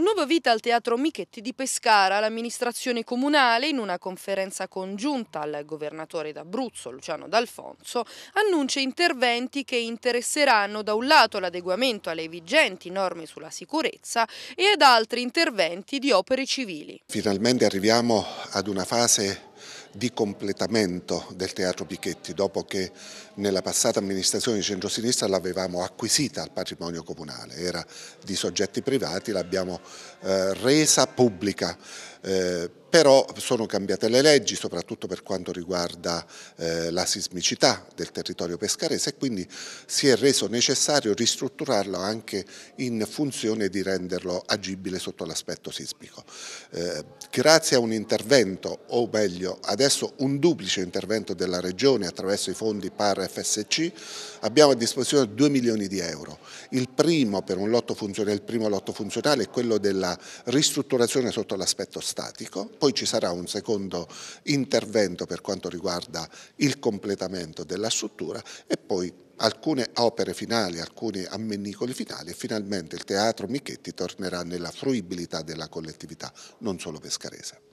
Nuova vita al Teatro Michetti di Pescara. L'amministrazione comunale, in una conferenza congiunta al governatore d'Abruzzo, Luciano D'Alfonso, annuncia interventi che interesseranno da un lato l'adeguamento alle vigenti norme sulla sicurezza e ad altri interventi di opere civili. Finalmente arriviamo ad una fase di completamento del Teatro Pichetti, dopo che nella passata amministrazione di centrosinistra l'avevamo acquisita al patrimonio comunale, era di soggetti privati, l'abbiamo eh, resa pubblica. Eh, però sono cambiate le leggi, soprattutto per quanto riguarda eh, la sismicità del territorio pescarese e quindi si è reso necessario ristrutturarlo anche in funzione di renderlo agibile sotto l'aspetto sismico. Eh, grazie a un intervento, o meglio adesso un duplice intervento della Regione attraverso i fondi PAR FSC, abbiamo a disposizione 2 milioni di euro. Il primo, per un lotto funzionale, il primo lotto funzionale è quello della ristrutturazione sotto l'aspetto sismico statico, poi ci sarà un secondo intervento per quanto riguarda il completamento della struttura e poi alcune opere finali, alcuni ammennicoli finali e finalmente il Teatro Michetti tornerà nella fruibilità della collettività, non solo pescarese.